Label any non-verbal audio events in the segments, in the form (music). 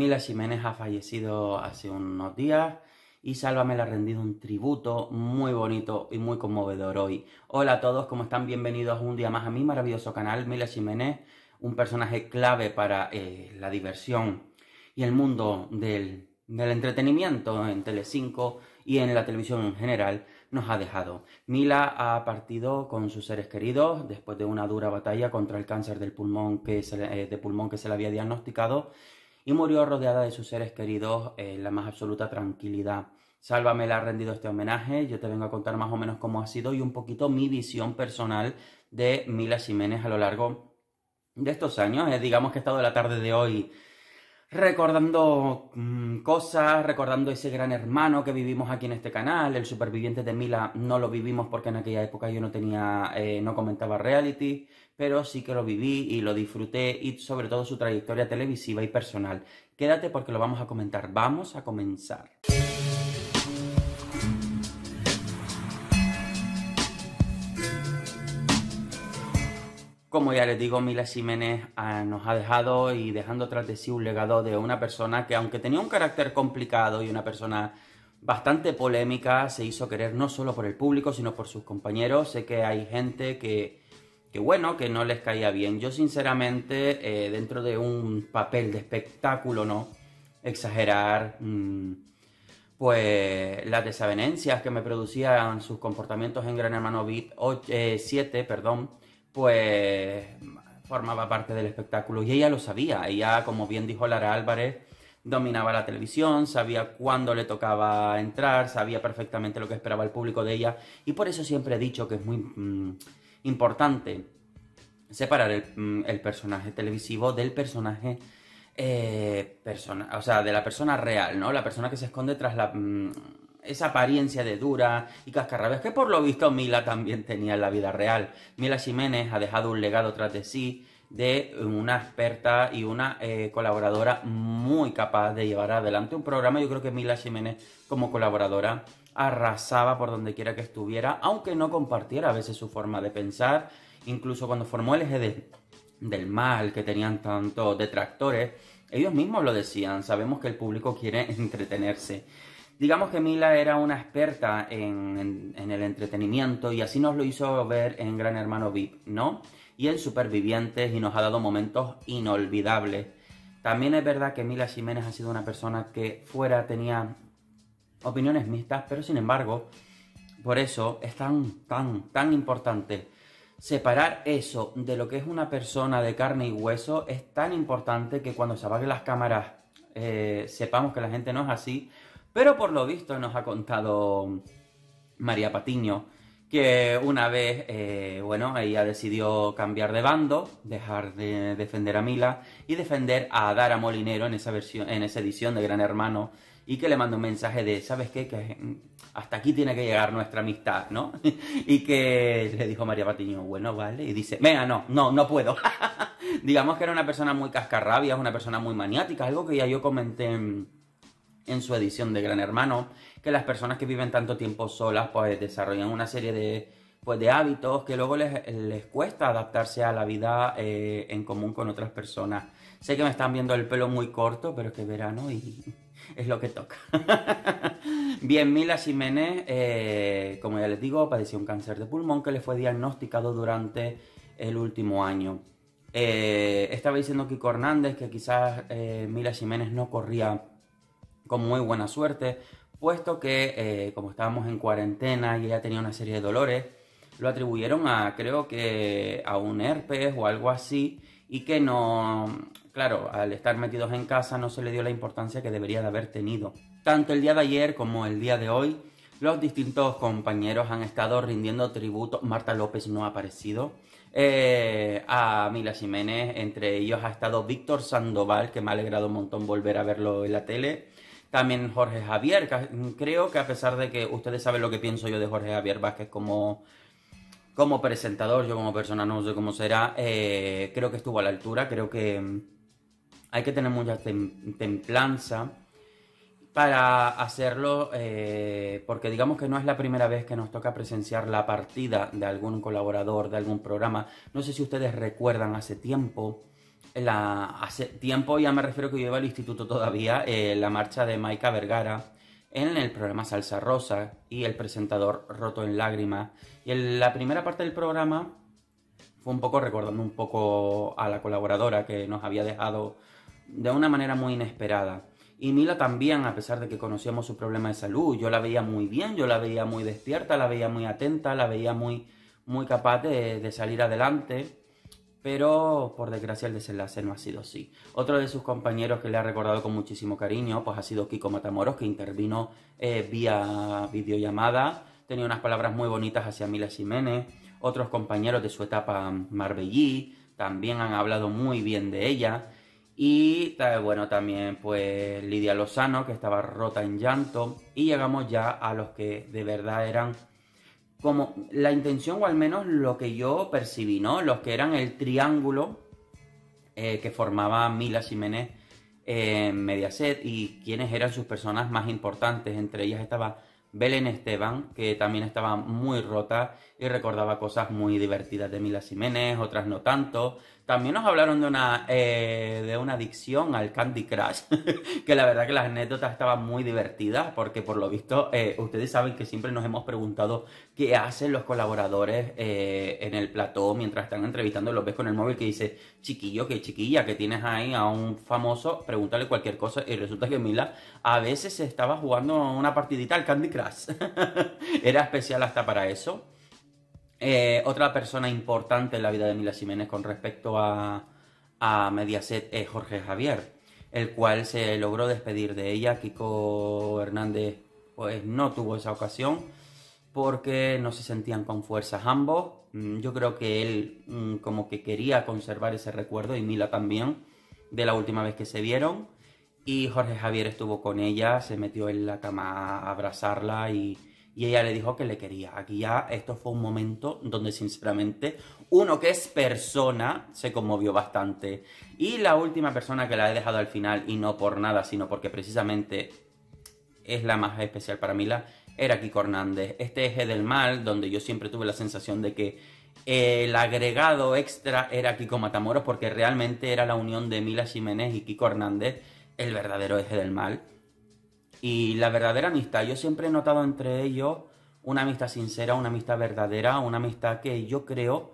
Mila Jiménez ha fallecido hace unos días y Sálvame la ha rendido un tributo muy bonito y muy conmovedor hoy. Hola a todos, ¿cómo están? Bienvenidos un día más a mi maravilloso canal. Mila Jiménez, un personaje clave para eh, la diversión y el mundo del, entretenimiento en Telecinco y en la televisión en general, nos ha dejado. Mila ha partido con sus seres queridos después de una dura batalla contra el cáncer del pulmón que eh, de pulmón que se le había diagnosticado y murió rodeada de sus seres queridos en la más absoluta tranquilidad. Sálvame la ha rendido este homenaje, yo te vengo a contar más o menos cómo ha sido y un poquito mi visión personal de Mila Jiménez a lo largo de estos años. Eh, digamos que he estado la tarde de hoy recordando mm, cosas, recordando ese gran hermano que vivimos aquí en este canal, el superviviente de Mila no lo vivimos porque en aquella época yo no tenía, eh, no comentaba reality, pero sí que lo viví y lo disfruté y sobre todo su trayectoria televisiva y personal. Quédate porque lo vamos a comentar, vamos a comenzar. Como ya les digo, Mila Jiménez ah, nos ha dejado y dejando tras de sí un legado de una persona que aunque tenía un carácter complicado y una persona bastante polémica, se hizo querer no solo por el público, sino por sus compañeros. Sé que hay gente que, bueno, que no les caía bien. Yo sinceramente, eh, dentro de un papel de espectáculo, ¿no? Exagerar, mm, pues las desavenencias que me producían sus comportamientos en Gran Hermano 7, eh, perdón, pues formaba parte del espectáculo y ella lo sabía. Ella, como bien dijo Lara Álvarez, dominaba la televisión, sabía cuándo le tocaba entrar, sabía perfectamente lo que esperaba el público de ella y por eso siempre he dicho que es muy mm, importante separar mm, el, personaje televisivo del personaje eh, persona, o sea, de la persona real, ¿no? La persona que se esconde tras la... Mm, esa apariencia de dura y cascarrabes que por lo visto Mila también tenía en la vida real. Mila Jiménez ha dejado un legado tras de sí de una experta y una eh, colaboradora muy capaz de llevar adelante un programa. Yo creo que Mila Jiménez como colaboradora arrasaba por donde quiera que estuviera, aunque no compartiera a veces su forma de pensar, incluso cuando formó el eje del mal que tenían tantos detractores. Ellos mismos lo decían, sabemos que el público quiere (laughs) entretenerse. Digamos que Mila era una experta en, el entretenimiento y así nos lo hizo ver en Gran Hermano VIP, ¿no? Y en Supervivientes y nos ha dado momentos inolvidables. También es verdad que Mila Jiménez ha sido una persona que fuera tenía opiniones mixtas, pero sin embargo, por eso es tan, tan, tan importante separar eso de lo que es una persona de carne y hueso. Es tan importante que cuando se apaguen las cámaras eh, sepamos que la gente no es así pero por lo visto nos ha contado María Patiño que una vez, eh, bueno, ella decidió cambiar de bando, dejar de defender a Mila y defender a Dara Molinero en esa, versión, en esa edición de Gran Hermano y que le mandó un mensaje de, ¿sabes qué? Que mm, hasta aquí tiene que llegar nuestra amistad, ¿no? (laughs) y que le dijo María Patiño, bueno, vale, y dice, venga, no, no, no puedo. (laughs) Digamos que era una persona muy es una persona muy maniática, algo que ya yo comenté en en su edición de Gran Hermano, que las personas que viven tanto tiempo solas pues desarrollan una serie de, pues, de hábitos que luego les, cuesta adaptarse a la vida eh, en común con otras personas. Sé que me están viendo el pelo muy corto, pero es que es verano y (laughs) es lo que toca. (laughs) Bien, Mila Jiménez, eh, como ya les digo, padeció un cáncer de pulmón que le fue diagnosticado durante el último año. Eh, estaba diciendo Kiko Hernández que quizás Mila Jiménez no corría con muy buena suerte, puesto que eh, como estábamos en cuarentena y ella tenía una serie de dolores, lo atribuyeron a creo que a un herpes o algo así y que no, claro, al estar metidos en casa no se le dio la importancia que debería de haber tenido. Tanto el día de ayer como el día de hoy, los distintos compañeros han estado rindiendo tributo. Marta López no ha aparecido. Eh, a Mila Jiménez, entre ellos ha estado Víctor Sandoval, que me ha alegrado un montón volver a verlo en la tele. También Jorge Javier, creo que a pesar de que ustedes saben lo que pienso yo de Jorge Javier Vázquez como, como presentador, yo como persona no sé cómo será, eh, creo que estuvo a la altura, creo que mm, hay que tener mucha templanza para hacerlo, eh, porque digamos que no es la primera vez que nos toca presenciar la partida de algún colaborador, de algún programa. No sé si ustedes recuerdan hace tiempo la, hace tiempo, ya me refiero que yo iba al instituto todavía, eh, la marcha de Maika Vergara en el programa Salsa Rosa y el presentador Roto en Lágrimas. Y en la primera parte del programa fue un poco recordando un poco a la colaboradora que nos había dejado de una manera muy inesperada. Y Mila también, a pesar de que conocíamos su problema de salud, yo la veía muy bien, yo la veía muy despierta, la veía muy atenta, la veía muy, muy capaz de salir adelante pero por desgracia el desenlace no ha sido así. Otro de sus compañeros que le ha recordado con muchísimo cariño, pues ha sido Kiko Matamoros, que intervino eh, vía videollamada, tenía unas palabras muy bonitas hacia Mila Jiménez, otros compañeros de su etapa mm, Marbellí también han hablado muy bien de ella, y bueno, también pues Lidia Lozano, que estaba rota en llanto, y llegamos ya a los que de verdad eran como la intención o al menos lo que yo percibí, ¿no? Los que eran el triángulo eh, que formaba Mila Jiménez en eh, Mediaset y quienes eran sus personas más importantes. Entre ellas estaba Belén Esteban, que también estaba muy rota y recordaba cosas muy divertidas de Mila Jiménez, otras no tanto. También nos hablaron de una, eh, de una adicción al Candy Crush, (laughs) que la verdad que las anécdotas estaban muy divertidas, porque por lo visto eh, ustedes saben que siempre nos hemos preguntado qué hacen los colaboradores eh, en el plató mientras están entrevistando, los ves con el móvil que dice, chiquillo, qué chiquilla, que tienes ahí a un famoso, pregúntale cualquier cosa, y resulta que Mila a veces estaba jugando una partidita al Candy Crush. (laughs) Era especial hasta para eso. Eh, otra persona importante en la vida de Mila Jiménez con respecto a, a Mediaset es Jorge Javier, el cual se logró despedir de ella. Kiko Hernández pues, no tuvo esa ocasión porque no se sentían con fuerzas ambos. Mm, yo creo que él mm, como que quería conservar ese recuerdo y Mila también de la última vez que se vieron. Y Jorge Javier estuvo con ella, se metió en la cama a abrazarla y y ella le dijo que le quería. Aquí ya esto fue un momento donde sinceramente uno que es persona se conmovió bastante. Y la última persona que la he dejado al final, y no por nada, sino porque precisamente es la más especial para mí, la, era Kiko Hernández. Este eje del mal, donde yo siempre tuve la sensación de que el agregado extra era Kiko Matamoros, porque realmente era la unión de Mila Jiménez y Kiko Hernández, el verdadero eje del mal y la verdadera amistad. Yo siempre he notado entre ellos una amistad sincera, una amistad verdadera, una amistad que yo creo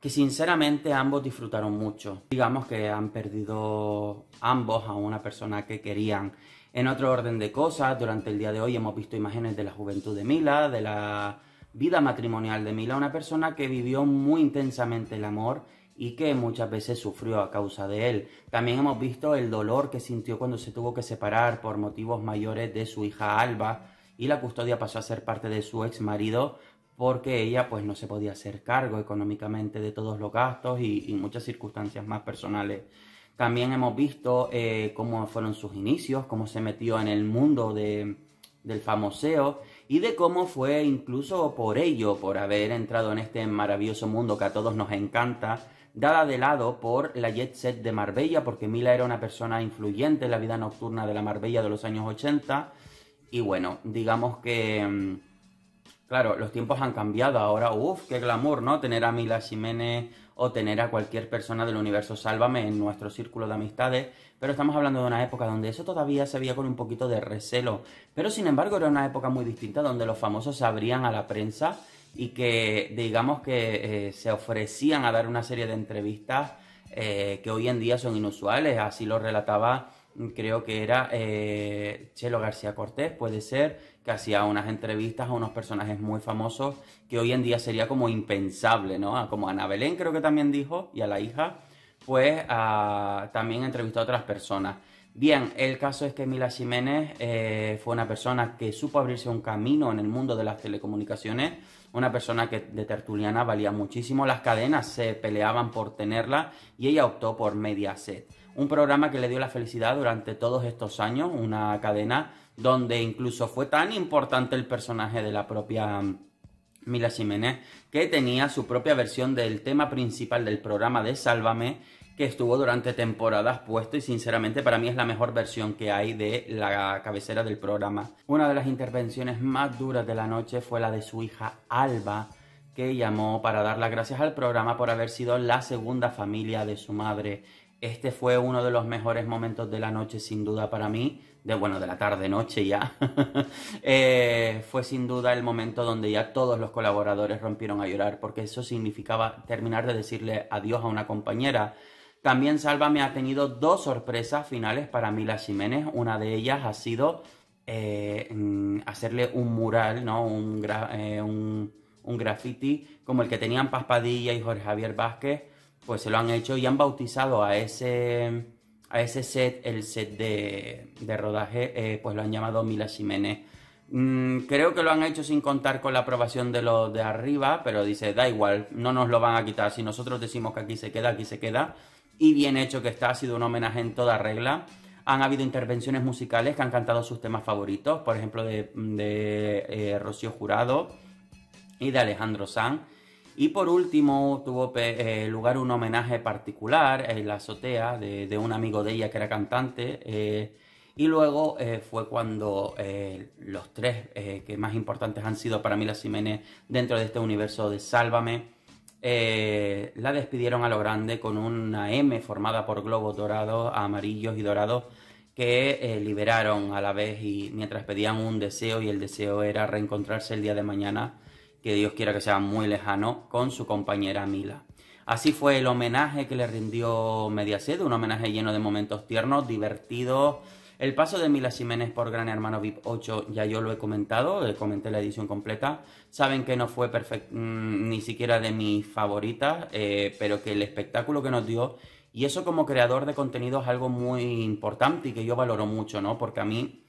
que sinceramente ambos disfrutaron mucho. Digamos que han perdido ambos a una persona que querían. En otro orden de cosas, durante el día de hoy hemos visto imágenes de la juventud de Mila, de la vida matrimonial de Mila, una persona que vivió muy intensamente el amor y que muchas veces sufrió a causa de él. También hemos visto el dolor que sintió cuando se tuvo que separar por motivos mayores de su hija Alba y la custodia pasó a ser parte de su ex marido porque ella pues no se podía hacer cargo económicamente de todos los gastos y, muchas circunstancias más personales. También hemos visto eh, cómo fueron sus inicios, cómo se metió en el mundo del famoseo y de cómo fue incluso por ello, por haber entrado en este maravilloso mundo que a todos nos encanta, dada de lado por la jet set de Marbella, porque Mila era una persona influyente en la vida nocturna de la Marbella de los años 80. Y bueno, digamos que, mm, claro, los tiempos han cambiado ahora. Uf, qué glamour, ¿no? Tener a Mila Jiménez o tener a cualquier persona del universo Sálvame en nuestro círculo de amistades, pero estamos hablando de una época donde eso todavía se veía con un poquito de recelo, pero sin embargo era una época muy distinta donde los famosos se abrían a la prensa y que digamos que eh, se ofrecían a dar una serie de entrevistas eh, que hoy en día son inusuales, así lo relataba creo que era eh, Chelo García Cortés, puede ser, que hacía unas entrevistas a unos personajes muy famosos que hoy en día sería como impensable, ¿no? Como Ana Belén creo que también dijo, y a la hija, pues también entrevistó a otras personas. Bien, el caso es que Mila Jiménez fue una persona que supo abrirse un camino en el mundo de las telecomunicaciones una persona que de tertuliana valía muchísimo, las cadenas se peleaban por tenerla y ella optó por Mediaset. Un programa que le dio la felicidad durante todos estos años, una cadena donde incluso fue tan importante el personaje de la propia mm, Mila Jiménez que tenía su propia versión del tema principal del programa de Sálvame que estuvo durante temporadas puesto y sinceramente para mí es la mejor versión que hay de la cabecera del programa. Una de las intervenciones más duras de la noche fue la de su hija Alba, que llamó para dar las gracias al programa por haber sido la segunda familia de su madre. Este fue uno de los mejores momentos de la noche, sin duda para mí, de bueno, de la tarde noche ya. (laughs) Eh, fue sin duda el momento donde ya todos los colaboradores rompieron a llorar, porque eso significaba terminar de decirle adiós a una compañera. También Salva me ha tenido dos sorpresas finales para Mila Jiménez. Una de ellas ha sido eh, hacerle un mural, ¿no? Eh, un, graffiti como el que tenían Paspadilla y Jorge Javier Vázquez. Pues se lo han hecho y han bautizado a ese, a ese set, el set de, rodaje, eh, pues lo han llamado Mila Jiménez mm, creo que lo han hecho sin contar con la aprobación de los de arriba, pero dice, da igual, no nos lo van a quitar. Si nosotros decimos que aquí se queda, aquí se queda y bien hecho que está, ha sido un homenaje en toda regla. Han habido intervenciones musicales que han cantado sus temas favoritos, por ejemplo de, eh, Rocío Jurado y de Alejandro Sanz. Y por último tuvo eh, lugar un homenaje particular en la azotea de, un amigo de ella que era cantante. Eh, y luego fue cuando los tres que más importantes han sido para mí las Jiménez dentro de este universo de Sálvame eh, la despidieron a lo grande con una M formada por globos dorados, amarillos y dorados que eh, liberaron a la vez y mientras pedían un deseo y el deseo era reencontrarse el día de mañana, que Dios quiera que sea muy lejano, con su compañera Mila. Así fue el homenaje que le rindió Mediaset, un homenaje lleno de momentos tiernos, divertidos, el paso de Mila Jiménez por Gran Hermano VIP 8 ya yo lo he comentado, eh, comenté la edición completa. Saben que no fue mm, ni siquiera de mis favoritas, eh, pero que el espectáculo que nos dio, y eso como creador de contenido es algo muy importante y que yo valoro mucho, ¿no? Porque a mí...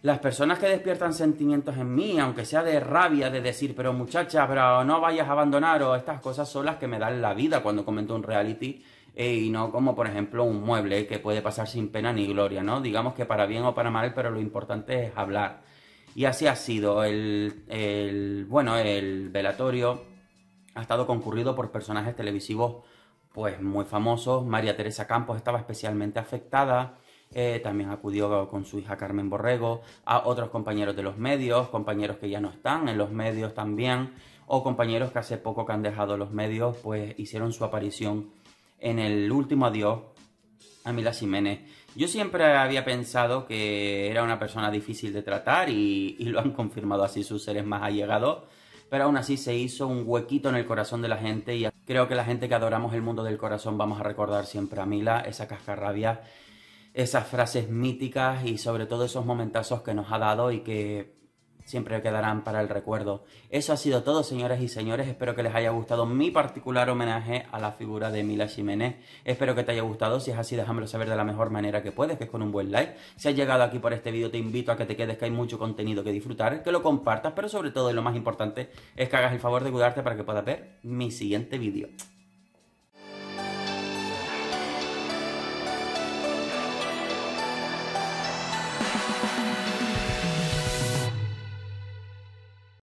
Las personas que despiertan sentimientos en mí, aunque sea de rabia, de decir, pero muchacha, pero no vayas a abandonar o estas cosas son las que me dan la vida cuando comento un reality eh, y no como por ejemplo un mueble que puede pasar sin pena ni gloria, ¿no? Digamos que para bien o para mal, pero lo importante es hablar. Y así ha sido. El, bueno, el velatorio ha estado concurrido por personajes televisivos pues muy famosos. María Teresa Campos estaba especialmente afectada. Eh, también acudió con su hija Carmen Borrego, a otros compañeros de los medios, compañeros que ya no están en los medios también, o compañeros que hace poco que han dejado los medios, pues hicieron su aparición en el último adiós a Mila Jiménez. Yo siempre había pensado que era una persona difícil de tratar y, y lo han confirmado así sus seres más allegados, pero aún así se hizo un huequito en el corazón de la gente y creo que la gente que adoramos el mundo del corazón vamos a recordar siempre a Mila, esa cascarrabia, esas frases míticas y sobre todo esos momentazos que nos ha dado y que siempre quedarán para el recuerdo. Eso ha sido todo, señoras y señores. Espero que les haya gustado mi particular homenaje a la figura de Mila Jiménez. Espero que te haya gustado. Si es así, déjamelo saber de la mejor manera que puedes, que es con un buen like. Si has llegado aquí por este vídeo, te invito a que te quedes, que hay mucho contenido que disfrutar, que lo compartas, pero sobre todo, y lo más importante, es que hagas el favor de cuidarte para que puedas ver mi siguiente vídeo.